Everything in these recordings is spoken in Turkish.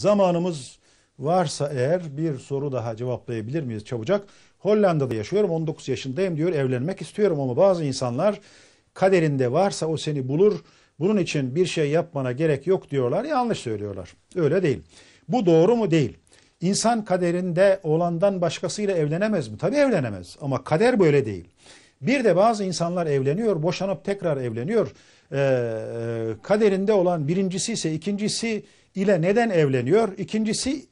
Zamanımız varsa eğer bir soru daha cevaplayabilir miyiz çabucak? Hollanda'da yaşıyorum 19 yaşındayım diyor evlenmek istiyorum ama bazı insanlar kaderinde varsa o seni bulur. Bunun için bir şey yapmana gerek yok diyorlar. Yanlış söylüyorlar. Öyle değil. Bu doğru mu? Değil. İnsan kaderinde olandan başkasıyla evlenemez mi? Tabii evlenemez ama kader böyle değil. Bir de bazı insanlar evleniyor, boşanıp tekrar evleniyor. Ee, e, kaderinde olan birincisi ise ikincisi ile neden evleniyor? İkincisi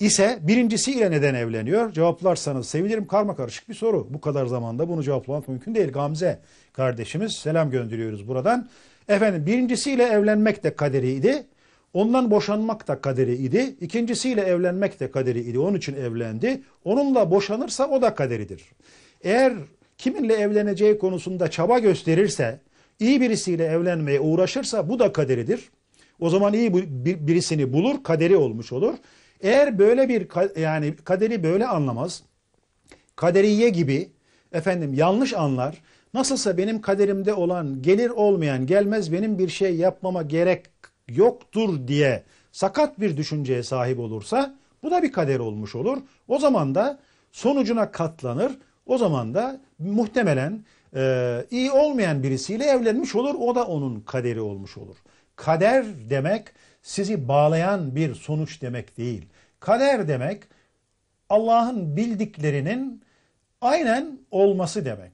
ise birincisi ile neden evleniyor? Cevaplarsanız sevinirim. Karma karışık bir soru. Bu kadar zamanda bunu cevaplamak mümkün değil. Gamze kardeşimiz selam gönderiyoruz buradan. Efendim birincisiyle evlenmek de kaderiydi. Ondan boşanmak da kaderi idi. İkincisiyle evlenmek de kaderi idi. Onun için evlendi. Onunla boşanırsa o da kaderidir. Eğer kiminle evleneceği konusunda çaba gösterirse, iyi birisiyle evlenmeye uğraşırsa bu da kaderidir. O zaman iyi birisini bulur, kaderi olmuş olur. Eğer böyle bir yani kaderi böyle anlamaz, kaderiye gibi efendim yanlış anlar, nasılsa benim kaderimde olan gelir olmayan gelmez benim bir şey yapmama gerek yoktur diye sakat bir düşünceye sahip olursa bu da bir kader olmuş olur. O zaman da sonucuna katlanır. O zaman da muhtemelen e, iyi olmayan birisiyle evlenmiş olur. O da onun kaderi olmuş olur. Kader demek sizi bağlayan bir sonuç demek değil. Kader demek Allah'ın bildiklerinin aynen olması demek.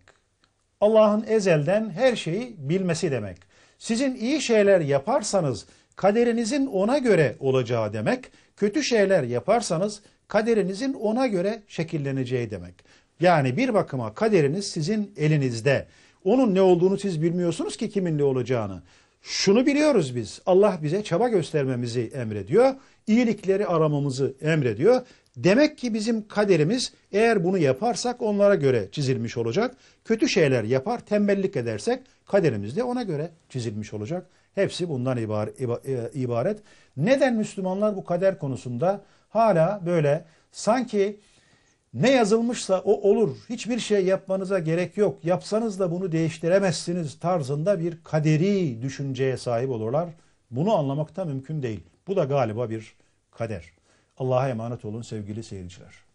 Allah'ın ezelden her şeyi bilmesi demek. Sizin iyi şeyler yaparsanız kaderinizin ona göre olacağı demek. Kötü şeyler yaparsanız kaderinizin ona göre şekilleneceği demek. Yani bir bakıma kaderiniz sizin elinizde. Onun ne olduğunu siz bilmiyorsunuz ki kimin ne olacağını. Şunu biliyoruz biz. Allah bize çaba göstermemizi emrediyor. İyilikleri aramamızı emrediyor. Demek ki bizim kaderimiz eğer bunu yaparsak onlara göre çizilmiş olacak. Kötü şeyler yapar, tembellik edersek kaderimiz de ona göre çizilmiş olacak. Hepsi bundan e, ibaret. Neden Müslümanlar bu kader konusunda hala böyle sanki ne yazılmışsa o olur. Hiçbir şey yapmanıza gerek yok. Yapsanız da bunu değiştiremezsiniz tarzında bir kaderi düşünceye sahip olurlar. Bunu anlamakta mümkün değil. Bu da galiba bir kader. Allah'a emanet olun sevgili seyirciler.